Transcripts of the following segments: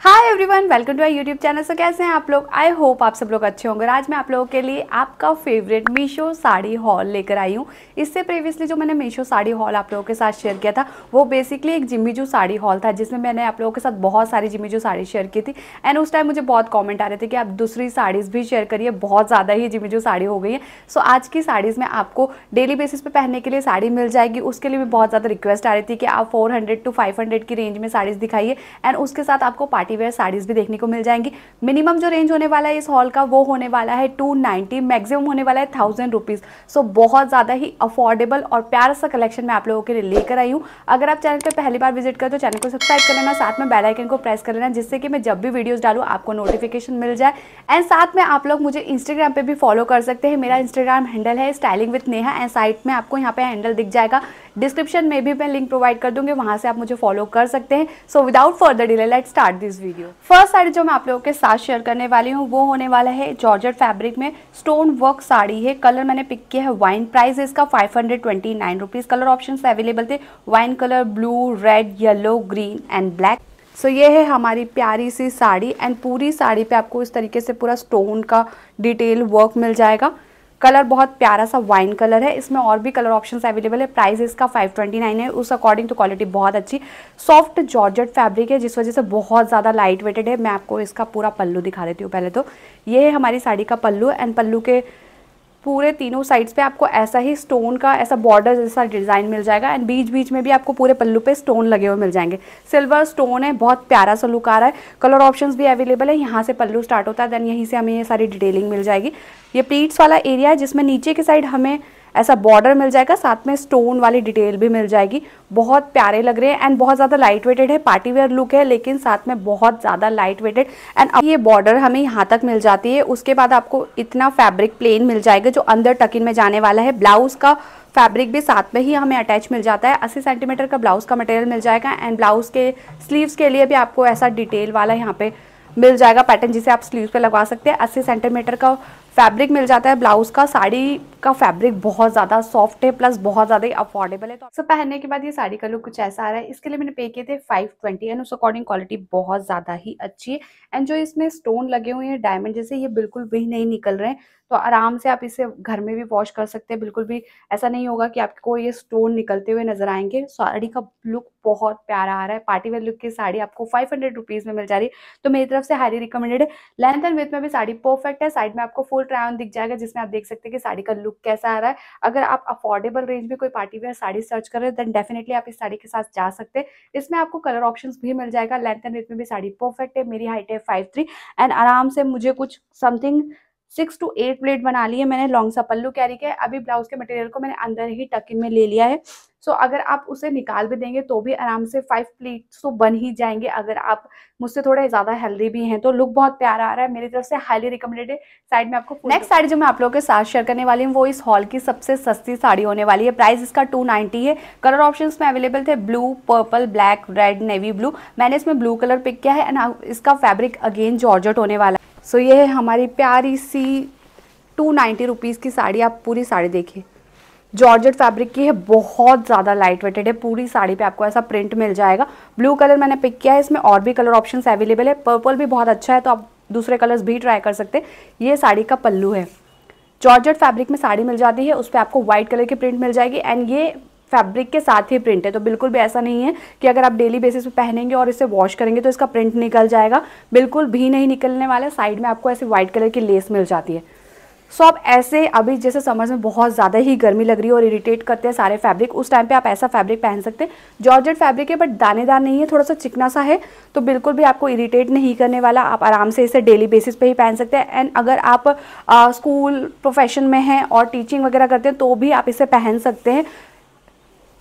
hi everyone welcome to our YouTube channel so कैसे हैं आप लोग आई होप आप सब लोग अच्छे होंगे आज मैं आप लोगों के लिए आपका फेवरेट मीशो साड़ी हॉल लेकर आई हूँ इससे प्रीवियसली जो मैंने मीशो साड़ी हॉल आप लोगों के साथ शेयर किया था वो बेसिकली एक जिम्मीजू साड़ी हॉल था जिसमें मैंने आप लोगों के साथ बहुत सारी जिम्मीजू साड़ी शेयर की थी एंड उस टाइम मुझे बहुत कॉमेंट आ रहे थे कि आप दूसरी साड़ीज़ भी शेयर करिए बहुत ज़्यादा ही जिम्मीजू साड़ी हो गई है सो आज की साड़ीज़ में आपको डेली बेसिस पर पहनने के लिए साड़ी मिल जाएगी उसके लिए भी बहुत ज़्यादा रिक्वेस्ट आ रही थी कि आप four hundred to five hundred की रेंज में साड़ीज़ दिखाइए एंड उसके साथ आपको पार्टी पार्टी वेयर साड़ीज़ भी देखने को मिल जाएंगी मिनिमम जो रेंज होने वाला है इस हॉल का वो होने वाला है टू नाइन्टी मैक्सिमम होने वाला है थाउजेंड रुपीज़ सो बहुत ज़्यादा ही अफोर्डेबल और प्यारा सा कलेक्शन मैं आप लोगों के लिए लेकर आई हूँ अगर आप चैनल पर पहली बार विजिट करें तो चैनल को सब्सक्राइब कर लेना साथ में बेलाइकन को प्रेस कर लेना जिससे कि मैं जब भी वीडियोज़ डालू आपको नोटिफिकेशन मिल जाए एंड साथ में आप लोग मुझे इंस्टाग्राम पर भी फॉलो कर सकते हैं मेरा इंस्टाग्राम हैंडल है styling with Neha and site में आपको यहाँ पे हैंडल दिख जाएगा डिस्क्रिप्शन में भी मैं लिंक प्रोवाइड कर दूंगी वहां से आप मुझे फॉलो कर सकते हैं so without further delay let start this video first sari जो मैं आप लोगों के साथ शेयर करने वाली हूँ वो होने वाला है जॉर्ज फैब्रिक में स्टोन वर्क साड़ी है कलर मैंने पिक किया है वाइन प्राइस इसका five hundred twenty nine rupees colour option available थे wine colour blue red yellow green and black so so, ये है हमारी प्यारी सी साड़ी एंड पूरी साड़ी पे आपको इस तरीके से पूरा स्टोन का डिटेल वर्क मिल जाएगा कलर बहुत प्यारा सा वाइन कलर है इसमें और भी कलर ऑप्शंस अवेलेबल है प्राइस इसका 529 है उस अकॉर्डिंग टू क्वालिटी बहुत अच्छी सॉफ्ट जॉर्जेट फैब्रिक है जिस वजह से बहुत ज़्यादा लाइट वेटेड है मैं आपको इसका पूरा पल्लू दिखा देती हूँ पहले तो ये है हमारी साड़ी का पल्लू एंड पल्लू के पूरे तीनों साइड्स पे आपको ऐसा ही स्टोन का ऐसा बॉर्डर जैसा डिज़ाइन मिल जाएगा एंड बीच बीच में भी आपको पूरे पल्लू पे स्टोन लगे हुए मिल जाएंगे सिल्वर स्टोन है बहुत प्यारा सा लुक आ रहा है कलर ऑप्शंस भी अवेलेबल है यहाँ से पल्लू स्टार्ट होता है देन यहीं से हमें ये सारी डिटेलिंग मिल जाएगी ये प्लीट्स वाला एरिया है जिसमें नीचे की साइड हमें ऐसा बॉर्डर मिल जाएगा साथ में स्टोन वाली डिटेल भी मिल जाएगी बहुत प्यारे लग रहे हैं एंड बहुत ज़्यादा लाइट वेटेड है पार्टी वेयर लुक है लेकिन साथ में बहुत ज़्यादा लाइट वेटेड एंड ये बॉर्डर हमें यहाँ तक मिल जाती है उसके बाद आपको इतना फैब्रिक प्लेन मिल जाएगा जो अंदर टकिन में जाने वाला है ब्लाउज का फैब्रिक भी साथ में ही हमें अटैच मिल जाता है 80 सेंटीमीटर का ब्लाउज का मटेरियल मिल जाएगा एंड ब्लाउज के स्लीव्स के लिए भी आपको ऐसा डिटेल वाला यहाँ पे मिल जाएगा पैटर्न जिसे आप स्लीव पे लगवा सकते हैं 80 सेंटीमीटर का फैब्रिक मिल जाता है ब्लाउज का साड़ी का फैब्रिक बहुत ज़्यादा सॉफ्ट है प्लस बहुत ज़्यादा अफोर्डेबल है तो सब पहनने के बाद ये साड़ी का लुक कुछ ऐसा आ रहा है इसके लिए मैंने पे किए थे फाइव ट्वेंटी एंड उस अकॉर्डिंग क्वालिटी बहुत ज़्यादा ही अच्छी है एंड जो इसमें स्टोन लगे हुए हैं डायमंड जैसे ये बिल्कुल भी नहीं निकल रहे हैं तो आराम से आप इसे घर में भी वॉश कर सकते हैं बिल्कुल भी ऐसा नहीं होगा कि आपको ये स्टोन निकलते हुए नजर आएंगे साड़ी का लुक बहुत प्यारा आ रहा है पार्टी वेयर लुक की साड़ी आपको फाइव हंड्रेड रुपीज़ में मिल जा रही है तो मेरी तरफ से हाईली रिकमेंडेड है लेंथ एंड विथ में भी साड़ी परफेक्ट है साइड में आपको फुल ट्राइन दिख जाएगा जिसमें आप देख सकते हैं कि साड़ी का लुक कैसा आ रहा है अगर आप अफोर्डेबल रेंज में कोई पार्टी वेयर साड़ी सर्च कर रहे हैं देन डेफिनेटली आप इस साड़ी के साथ जा सकते हैं इसमें आपको कलर ऑप्शन भी मिल जाएगा लेंथ एंड विथ में भी साड़ी परफेक्ट है मेरी हाइट है फाइव एंड आराम से मुझे कुछ something six to eight pleat बना ली है मैंने लॉन्ग सा पल्लू कैरी किया है अभी ब्लाउज के मटेरियल को मैंने अंदर ही टकिन में ले लिया है सो so, अगर आप उसे निकाल भी देंगे तो भी आराम से फाइव प्लेट्स तो बन ही जाएंगे अगर आप मुझसे थोड़ा ज़्यादा हेल्दी भी हैं तो लुक बहुत प्यारा आ रहा है मेरी तरफ से हाईली रिकमेंडेड है साइड में आपको नेक्स्ट साड़ी जो मैं आप लोगों के साथ शेयर करने वाली हूँ वो इस हॉल की सबसे सस्ती साड़ी होने वाली है प्राइस इसका टू नाइन्टी है कलर ऑप्शन में अवेलेबल थे blue purple black red navy blue मैंने इसमें ब्लू कलर पिक किया है एंड इसका फैब्रिक अगेन जॉर्जट होने वाला सो ये है हमारी प्यारी सी टू नाइन्टी रुपीज़ की साड़ी आप पूरी साड़ी देखिए जॉर्जेट फैब्रिक की है बहुत ज़्यादा लाइट वेटेड है पूरी साड़ी पे आपको ऐसा प्रिंट मिल जाएगा ब्लू कलर मैंने पिक किया है इसमें और भी कलर ऑप्शंस अवेलेबल है पर्पल भी बहुत अच्छा है तो आप दूसरे कलर्स भी ट्राई कर सकते हैं ये साड़ी का पल्लू है जॉर्जेट फैब्रिक में साड़ी मिल जाती है उस पर आपको व्हाइट कलर की प्रिंट मिल जाएगी एंड ये फैब्रिक के साथ ही प्रिंट है तो बिल्कुल भी ऐसा नहीं है कि अगर आप डेली बेसिस पे पहनेंगे और इसे वॉश करेंगे तो इसका प्रिंट निकल जाएगा बिल्कुल भी नहीं निकलने वाला साइड में आपको ऐसे व्हाइट कलर की लेस मिल जाती है सो so, आप ऐसे अभी जैसे समर्स में बहुत ज़्यादा ही गर्मी लग रही है और इरिटेट करते हैं सारे फैब्रिक उस टाइम पे आप ऐसा फैब्रिक पहन सकते हैं जॉर्जेट फैब्रिक है बट दानेदार नहीं है थोड़ा सा चिकना सा है तो बिल्कुल भी आपको इरिटेट नहीं करने वाला आप आराम से इसे डेली बेसिस पे ही पहन सकते हैं एंड अगर आप स्कूल प्रोफेशन में हैं और टीचिंग वगैरह करते हैं तो भी आप इसे पहन सकते हैं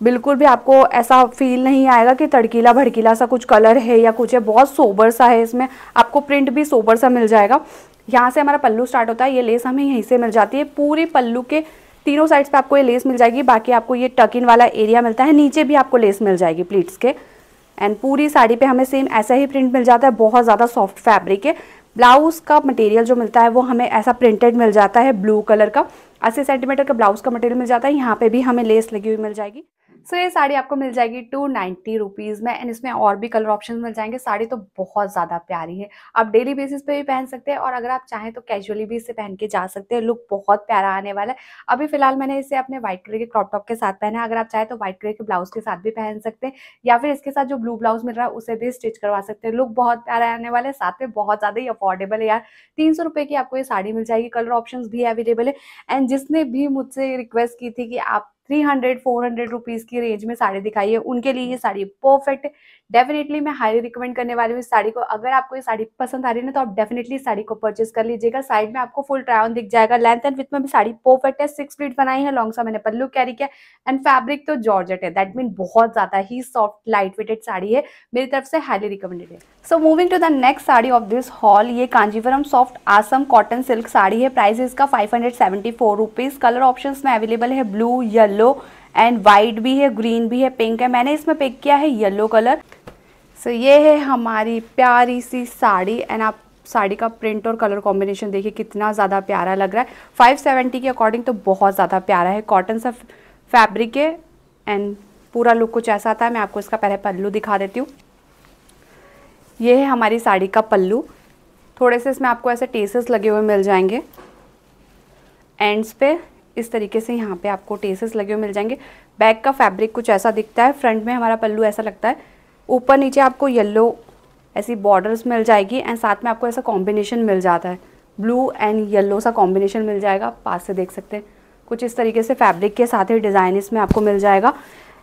बिल्कुल भी आपको ऐसा फील नहीं आएगा कि तड़कीला भड़कीला सा कुछ कलर है या कुछ है बहुत सोबर सा है इसमें आपको प्रिंट भी सोबर सा मिल जाएगा यहाँ से हमारा पल्लू स्टार्ट होता है ये लेस हमें यहीं से मिल जाती है पूरी पल्लू के तीनों साइड्स पे आपको ये लेस मिल जाएगी बाकी आपको ये टक इन वाला एरिया मिलता है नीचे भी आपको लेस मिल जाएगी प्लीट्स के एंड पूरी साड़ी पे हमें सेम ऐसा ही प्रिंट मिल जाता है बहुत ज़्यादा सॉफ्ट फैब्रिक है ब्लाउज़ का मटेरियल जो मिलता है वो हमें ऐसा प्रिंटेड मिल जाता है ब्लू कलर का अस्सी सेंटीमीटर का ब्लाउज़ का मटेरियल मिल जाता है यहाँ पर भी हमें लेस लगी हुई मिल जाएगी सो so, ये साड़ी आपको मिल जाएगी टू नाइन्टी रुपीज़ में एंड इसमें और भी कलर ऑप्शन मिल जाएंगे साड़ी तो बहुत ज़्यादा प्यारी है आप डेली बेसिस पे भी पहन सकते हैं और अगर आप चाहें तो कैजुअली भी इसे पहन के जा सकते हैं लुक बहुत प्यारा आने वाला है अभी फिलहाल मैंने इसे अपने व्हाइट कलर के क्रॉप टॉप के साथ पहना है अगर आप चाहें तो व्हाइट कलर के ब्लाउज के साथ भी पहन सकते हैं या फिर इसके साथ जो ब्लू ब्लाउज मिल रहा है उसे भी स्टिच करवा सकते हैं लुक बहुत प्यारा आने वाला है साथ में बहुत ज़्यादा ही अफोर्डेबल है यार तीन सौ की आपको ये साड़ी मिल जाएगी कलर ऑप्शन भी अवेलेबल है एंड जिसने भी मुझसे रिक्वेस्ट की थी कि आप three hundred four hundred rupees की रेंज में साड़ी दिखाई है उनके लिए ये साड़ी परफेक्ट है डेफिनेटली मैं हाईली रिकमेंड करने वाली हूँ इस साड़ी को अगर आपको ये साड़ी पसंद आ रही है ना तो आप डेफिनेटली साड़ी को परचेस कर लीजिएगा साइड में आपको फुल ट्राउन दिख जाएगा लेंथ एंड विथ में भी साड़ी परफेक्ट है सिक्स फीट बनाई है लॉन्ग सा मैंने पल्लू कैरी किया एंड फैब्रिक तो जॉर्जेट है दैट मीन बहुत ज़्यादा ही सॉफ्ट लाइट वेटेड साड़ी है मेरी तरफ से हाईली रिकमेंडेड है so moving to the next sari of this haul ये Kanjeevaram soft Assam cotton silk sari है प्राइस इसका five hundred seventy four rupees colour option में अवेलेबल है blue yellow yellow and white भी है ग्रीन भी है पिंक है मैंने इसमें पिक किया है येलो कलर सो so, ये है हमारी प्यारी सी साड़ी एंड आप साड़ी का प्रिंट और कलर कॉम्बिनेशन देखिए कितना ज़्यादा प्यारा लग रहा है फाइव सेवेंटी के अकॉर्डिंग तो बहुत ज़्यादा प्यारा है कॉटन सा फैब्रिक है एंड पूरा लुक कुछ ऐसा आता है मैं आपको इसका पहले पल्लू दिखा देती हूँ ये है हमारी साड़ी का पल्लू थोड़े से इसमें आपको ऐसे टेसेस लगे हुए मिल जाएंगे एंड्स पे इस तरीके से यहाँ पे आपको टेसेस लगे हुए मिल जाएंगे बैक का फैब्रिक कुछ ऐसा दिखता है फ्रंट में हमारा पल्लू ऐसा लगता है ऊपर नीचे आपको येल्लो ऐसी बॉर्डर्स मिल जाएगी एंड साथ में आपको ऐसा कॉम्बिनेशन मिल जाता है ब्लू एंड येल्लो सा कॉम्बिनेशन मिल जाएगा पास से देख सकते हैं कुछ इस तरीके से फैब्रिक के साथ ही डिज़ाइन इसमें आपको मिल जाएगा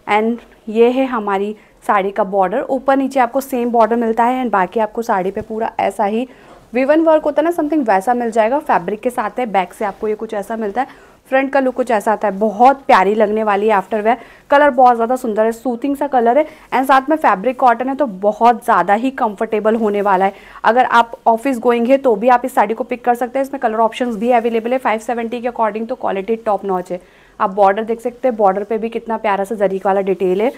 एंड ये है हमारी साड़ी का बॉर्डर ऊपर नीचे आपको सेम बॉर्डर मिलता है एंड बाकी आपको साड़ी पे पूरा ऐसा ही विवन वर्क होता है ना समथिंग वैसा मिल जाएगा फैब्रिक के साथ है बैक से आपको ये कुछ ऐसा मिलता है फ्रंट का लुक कुछ ऐसा आता है बहुत प्यारी लगने वाली है आफ्टर वेयर कलर बहुत ज़्यादा सुंदर है सूथिंग सा कलर है एंड साथ में फैब्रिक कॉटन है तो बहुत ज़्यादा ही कंफर्टेबल होने वाला है अगर आप ऑफिस गोइंग है तो भी आप इस साड़ी को पिक कर सकते हैं इसमें कलर ऑप्शन भी अवेलेबल है फाइव के अकॉर्डिंग तो क्वालिटी टॉप नॉच है आप बॉर्डर देख सकते हैं बॉर्डर पर भी कितना प्यारा सा जरीक वाला डिटेल है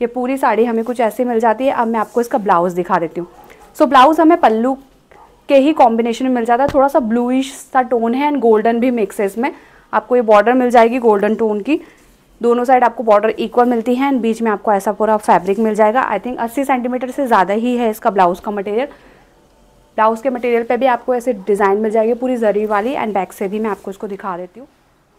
ये पूरी साड़ी हमें कुछ ऐसी मिल जाती है अब मैं आपको इसका ब्लाउज़ दिखा देती हूँ सो ब्लाउज़ हमें पल्लू के ही कॉम्बिनेशन में मिल जाता है थोड़ा सा ब्लूइश सा टोन है एंड गोल्डन भी मिक्स है इसमें आपको ये बॉर्डर मिल जाएगी गोल्डन टोन की दोनों साइड आपको बॉर्डर इक्वल मिलती है एंड बीच में आपको ऐसा पूरा फैब्रिक मिल जाएगा आई थिंक 80 सेंटीमीटर से ज़्यादा ही है इसका ब्लाउज़ का मटेरियल ब्लाउज़ के मटेरियल पे भी आपको ऐसे डिज़ाइन मिल जाएगी पूरी जरी वाली एंड बैक से भी मैं आपको इसको दिखा देती हूँ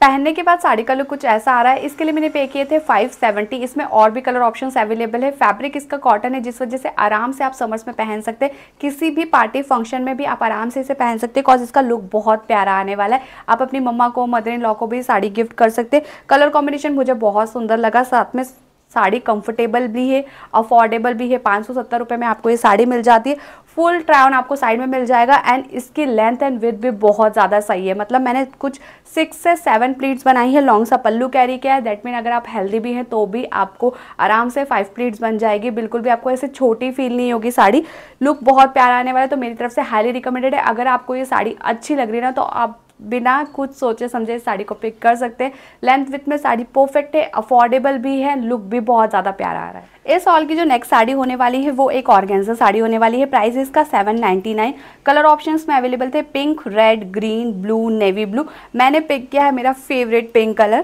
पहनने के बाद साड़ी का लुक कुछ ऐसा आ रहा है इसके लिए मैंने पे किए थे 570 इसमें और भी कलर ऑप्शंस अवेलेबल है फैब्रिक इसका कॉटन है जिस वजह से आराम से आप समर्स में पहन सकते हैं किसी भी पार्टी फंक्शन में भी आप आराम से इसे पहन सकते हैं बिकॉज इसका लुक बहुत प्यारा आने वाला है आप अपनी मम्मा को मदर इन लॉ को भी साड़ी गिफ्ट कर सकते कलर कॉम्बिनेशन मुझे बहुत सुंदर लगा साथ में साड़ी कंफर्टेबल भी है अफोर्डेबल भी है पाँच सौ सत्तर रुपये में आपको ये साड़ी मिल जाती है फुल ट्राउन आपको साइड में मिल जाएगा एंड इसकी लेंथ एंड विथ भी बहुत ज़्यादा सही है मतलब मैंने कुछ सिक्स से सेवन प्लीट्स बनाई है लॉन्ग सा पल्लू कैरी किया है दैट मीन अगर आप हेल्दी भी हैं तो भी आपको आराम से फाइव प्लीट्स बन जाएगी बिल्कुल भी आपको ऐसे छोटी फील नहीं होगी साड़ी लुक बहुत प्यारा आने वाला है तो मेरी तरफ से हाईली रिकमेंडेड है अगर आपको ये साड़ी अच्छी लग रही है ना तो आप बिना कुछ सोचे समझे साड़ी को पिक कर सकते हैं लेंथ विथ में साड़ी परफेक्ट है अफोर्डेबल भी है लुक भी बहुत ज़्यादा प्यारा आ रहा है इस ऑल की जो नेक्स्ट साड़ी होने वाली है वो एक ऑर्गेंजा साड़ी होने वाली है प्राइस इसका 799 कलर ऑप्शंस में अवेलेबल थे pink red green blue navy blue मैंने पिक किया है मेरा favourite pink colour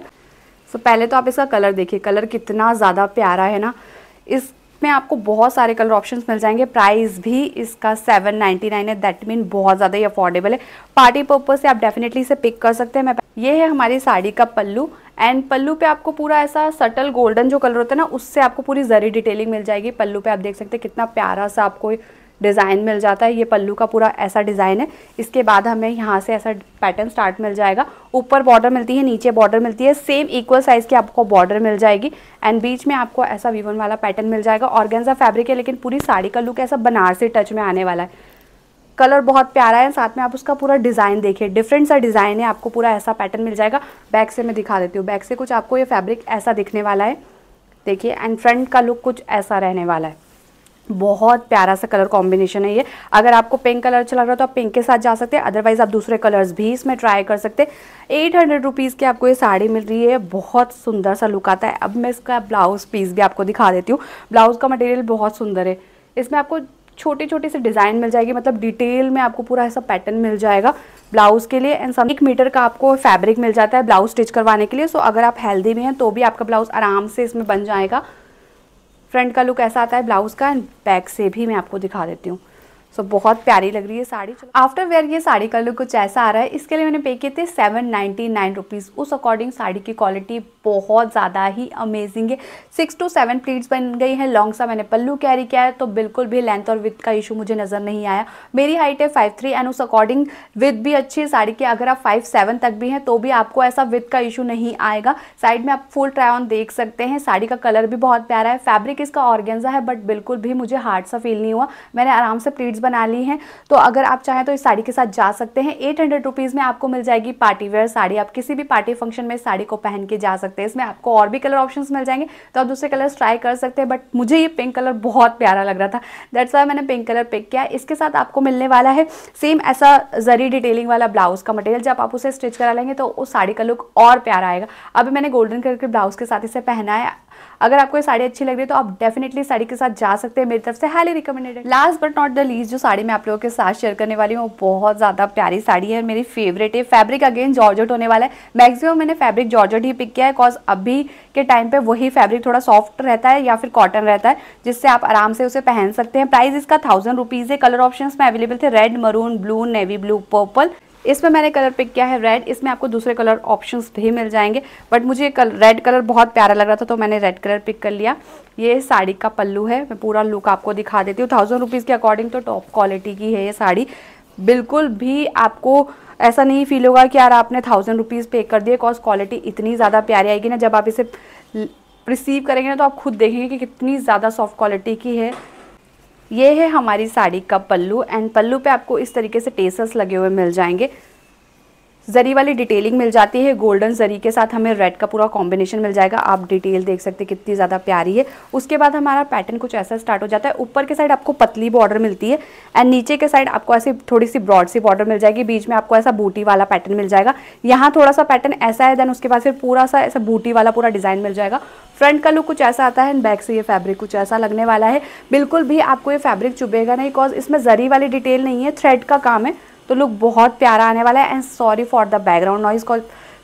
so so, पहले तो आप इसका कलर देखिए कलर कितना ज़्यादा प्यारा है ना इस में आपको बहुत सारे कलर ऑप्शंस मिल जाएंगे प्राइस भी इसका 799 है दैट मीन बहुत ज़्यादा ही अफोर्डेबल है पार्टी पर्पज से आप डेफिनेटली इसे पिक कर सकते हैं मैं ये है हमारी साड़ी का पल्लू एंड पल्लू पे आपको पूरा ऐसा सटल गोल्डन जो कलर होता है ना उससे आपको पूरी जरी डिटेलिंग मिल जाएगी पल्लू पे आप देख सकते हैं कितना प्यारा सा आपको डिज़ाइन मिल जाता है ये पल्लू का पूरा ऐसा डिज़ाइन है इसके बाद हमें यहाँ से ऐसा पैटर्न स्टार्ट मिल जाएगा ऊपर बॉर्डर मिलती है नीचे बॉर्डर मिलती है सेम इक्वल साइज़ की आपको बॉर्डर मिल जाएगी एंड बीच में आपको ऐसा वीवन वाला पैटर्न मिल जाएगा ऑर्गेंजा फैब्रिक है लेकिन पूरी साड़ी का लुक ऐसा बनारसी टच में आने वाला है कलर बहुत प्यारा है साथ में आप उसका पूरा डिज़ाइन देखिए डिफरेंट सा डिज़ाइन है आपको पूरा ऐसा पैटर्न मिल जाएगा बैक से मैं दिखा देती हूँ बैक से कुछ आपको ये फैब्रिक ऐसा दिखने वाला है देखिए एंड फ्रंट का लुक कुछ ऐसा रहने वाला है बहुत प्यारा सा कलर कॉम्बिनेशन है ये अगर आपको पिंक कलर अच्छा लग रहा है तो आप पिंक के साथ जा सकते हैं अदरवाइज आप दूसरे कलर्स भी इसमें ट्राई कर सकते हैं एट हंड्रेड रुपीज़ की आपको ये साड़ी मिल रही है बहुत सुंदर सा लुक आता है अब मैं इसका ब्लाउज़ पीस भी आपको दिखा देती हूँ ब्लाउज़ का मटेरियल बहुत सुंदर है इसमें आपको छोटे छोटे से डिज़ाइन मिल जाएगी मतलब डिटेल में आपको पूरा ऐसा पैटर्न मिल जाएगा ब्लाउज़ के लिए एंड सब एक मीटर का आपको फैब्रिक मिल जाता है ब्लाउज स्टिच करवाने के लिए सो अगर आप हेल्दी भी हैं तो भी आपका ब्लाउज़ आराम से इसमें बन जाएगा फ्रंट का लुक ऐसा आता है ब्लाउज़ का एंड बैक से भी मैं आपको दिखा देती हूँ सो so, बहुत प्यारी लग रही है साड़ी आफ्टर वेयर ये साड़ी का लुक कुछ ऐसा आ रहा है इसके लिए मैंने पे किए थे सेवन नाइन्टी नाइन रुपीज़ उस अकॉर्डिंग साड़ी की क्वालिटी बहुत ज़्यादा ही अमेजिंग है सिक्स टू सेवन प्लीट्स बन गई हैं लॉन्ग सा मैंने पल्लू कैरी किया है तो बिल्कुल भी लेंथ और विथ का इशू मुझे नज़र नहीं आया मेरी हाइट है फाइव थ्री एंड उस अकॉर्डिंग विथ भी अच्छी है साड़ी की अगर आप फाइव सेवन तक भी हैं तो भी आपको ऐसा विथ का इशू नहीं आएगा साइड में आप फुल ट्राई ऑन देख सकते हैं साड़ी का कलर भी बहुत प्यारा है फैब्रिक इसका ऑर्गेंजा है बट बिल्कुल भी मुझे हार्ड सा फील नहीं हुआ मैंने आराम से प्लीट्स साइड्स बना ली हैं तो अगर आप चाहें तो इस साड़ी के साथ जा सकते हैं एट हंड्रेड रुपीज़ में आपको मिल जाएगी पार्टी वेयर साड़ी आप किसी भी पार्टी फंक्शन में साड़ी को पहन के जा सकते हैं इसमें आपको और भी कलर ऑप्शन मिल जाएंगे तो आप दूसरे कलर्स ट्राई कर सकते हैं बट मुझे ये पिंक कलर बहुत प्यारा लग रहा था दैट्स वाई मैंने पिंक कलर पिक किया इसके साथ आपको मिलने वाला है सेम ऐसा जरी डिटेलिंग वाला ब्लाउज का मटेरियल जब आप उसे स्टिच करा लेंगे तो उस साड़ी का लुक और प्यारा आएगा अभी मैंने गोल्डन कलर के ब्लाउज के साथ इसे पहना है अगर आपको ये साड़ी अच्छी लग रही है तो आप डेफिनेटली साड़ी के साथ जा सकते हैं मेरी तरफ से highly recommended last but not the least जो साड़ी मैं आप लोगों के साथ शेयर करने वाली हूँ बहुत ज़्यादा प्यारी साड़ी है मेरी फेवरेट है फैब्रिक अगेन जॉर्जेट होने वाला है मैक्सिमम मैंने फैब्रिक जॉर्जेट ही पिक किया है बिकॉज अभी के टाइम पर वही फैब्रिक थोड़ा सॉफ्ट रहता है या फिर कॉटन रहता है जिससे आप आराम से उसे पहन सकते हैं प्राइस इसका थाउजेंड रुपीज़ है कलर ऑप्शन में अवेलेबल थे red maroon blue navy blue purple इसमें मैंने कलर पिक किया है रेड इसमें आपको दूसरे कलर ऑप्शन भी मिल जाएंगे बट मुझे कल, रेड कलर बहुत प्यारा लग रहा था तो मैंने रेड कलर पिक कर लिया ये साड़ी का पल्लू है मैं पूरा लुक आपको दिखा देती हूँ थाउजेंड रुपीज़ के अकॉर्डिंग तो टॉप क्वालिटी की है ये साड़ी बिल्कुल भी आपको ऐसा नहीं फील होगा कि यार आपने थाउजेंड रुपीज़ पे कर दिए कॉज क्वालिटी इतनी ज़्यादा प्यारी आएगी ना जब आप इसे रिसीव करेंगे ना तो आप खुद देखेंगे कि कितनी ज़्यादा सॉफ्ट क्वालिटी की है ये है हमारी साड़ी का पल्लू एंड पल्लू पे आपको इस तरीके से टेसस लगे हुए मिल जाएंगे जरी वाली डिटेलिंग मिल जाती है गोल्डन जरी के साथ हमें रेड का पूरा कॉम्बिनेशन मिल जाएगा आप डिटेल देख सकते हैं कितनी ज़्यादा प्यारी है उसके बाद हमारा पैटर्न कुछ ऐसा स्टार्ट हो जाता है ऊपर के साइड आपको पतली बॉर्डर मिलती है एंड नीचे के साइड आपको ऐसी थोड़ी सी ब्रॉड सी बॉर्डर मिल जाएगी बीच में आपको ऐसा बूटी वाला पैटर्न मिल जाएगा यहाँ थोड़ा सा पैटर्न ऐसा है देन उसके बाद फिर पूरा सा ऐसा बूटी वाला पूरा डिज़ाइन मिल जाएगा फ्रंट का लुक कुछ ऐसा आता है एंड बैक से ये फैब्रिक कुछ ऐसा लगने वाला है बिल्कुल भी आपको ये फैब्रिक चुभेगा नहीं बिकॉज इसमें जरी वाली डिटेल नहीं है थ्रेड का काम है तो लुक बहुत प्यारा आने वाला है and sorry for the background noise call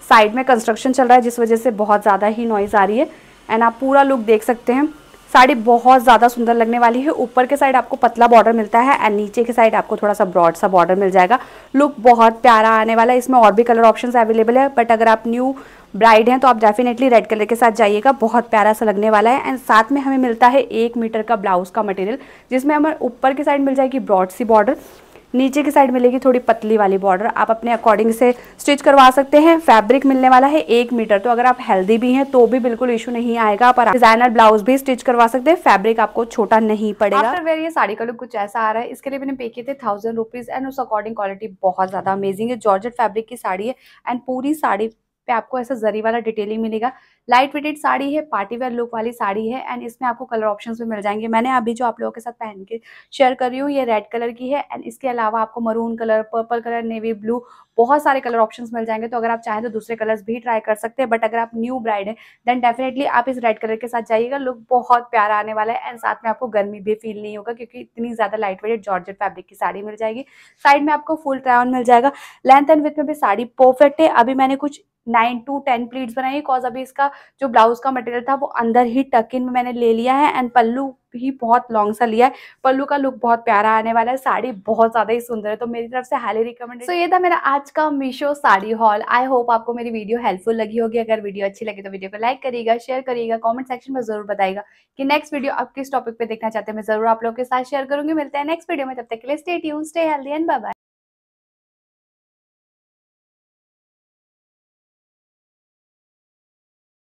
side में कंस्ट्रक्शन चल रहा है जिस वजह से बहुत ज़्यादा ही नॉइज़ आ रही है एंड आप पूरा लुक देख सकते हैं साड़ी बहुत ज़्यादा सुंदर लगने वाली है ऊपर के साइड आपको पतला बॉर्डर मिलता है एंड नीचे के साइड आपको थोड़ा सा ब्रॉड सा बॉर्डर मिल जाएगा लुक बहुत प्यारा आने वाला है इसमें और भी कलर ऑप्शंस अवेलेबल है बट अगर आप न्यू ब्राइड हैं तो आप डेफिनेटली रेड कलर के साथ जाइएगा बहुत प्यारा सा लगने वाला है एंड साथ में हमें मिलता है एक मीटर का ब्लाउज का मटेरियल जिसमें हमें ऊपर की साइड मिल जाएगी ब्रॉड सी बॉर्डर नीचे की साइड मिलेगी थोड़ी पतली वाली बॉर्डर आप अपने अकॉर्डिंग से स्टिच करवा सकते हैं फैब्रिक मिलने वाला है एक मीटर तो अगर आप हेल्दी भी हैं तो भी बिल्कुल इशू नहीं आएगा आप डिजाइनर ब्लाउज भी स्टिच करवा सकते हैं फैब्रिक आपको छोटा नहीं पड़ेगा वेयर ये साड़ी का लुक कुछ ऐसा आ रहा है इसके लिए मैंने पे किए थे थाउजेंड रुपीज एंड उस अकॉर्डिंग क्वालिटी बहुत ज्यादा अमेजिंग है जॉर्जेट फैब्रिक की साड़ी है एंड पूरी साड़ी पे आपको ऐसा जरी वाला डिटेलिंग मिलेगा लाइट वेटेड साड़ी है पार्टी वेयर लुक वाली साड़ी है एंड इसमें आपको कलर ऑप्शन भी मिल जाएंगे मैंने अभी जो आप लोगों के साथ पहन के शेयर कर रही हूँ ये रेड कलर की है एंड इसके अलावा आपको maroon colour purple colour navy blue बहुत सारे कलर ऑप्शंस मिल जाएंगे तो अगर आप चाहें तो दूसरे कलर्स भी ट्राई कर सकते हैं बट अगर आप न्यू ब्राइड है देन डेफिनेटली आप इस रेड कलर के साथ जाइएगा लुक बहुत प्यारा आने वाला है एंड साथ में आपको गर्मी भी फील नहीं होगा क्योंकि इतनी ज़्यादा लाइट वेटेड जॉर्ज फैब्रिक की साड़ी मिल जाएगी साइड में आपको फुल ट्राउन मिल जाएगा लेंथ एंड विथ में भी साड़ी परफेक्ट है अभी मैंने कुछ नाइन टू टेन प्लीट्स बनाई बिकॉज अभी इसका जो ब्लाउज का मटेरियल था वो अंदर ही टक इन में मैंने ले लिया है एंड पल्लू ही बहुत लॉन्ग सा लिया है पल्लू का लुक बहुत प्यारा आने वाला है साड़ी बहुत ज़्यादा ही सुंदर है तो मेरी तरफ से हाईली रिकमेंड सो so, ये था मेरा आज का Meesho sari haul I hope आपको मेरी वीडियो हेल्पफुल लगी होगी अगर वीडियो अच्छी लगी तो वीडियो को लाइक करिएगा शेयर करिएगा कॉमेंट सेक्शन में जरूर बताएगा कि नेक्स्ट वीडियो आप किस टॉपिक पे देखना चाहते हैं मैं जरूर आप लोग के साथ शेयर करूंगी मिलते हैं नेक्स्ट वीडियो में तब तक के लिए stay tune stay healthy and bye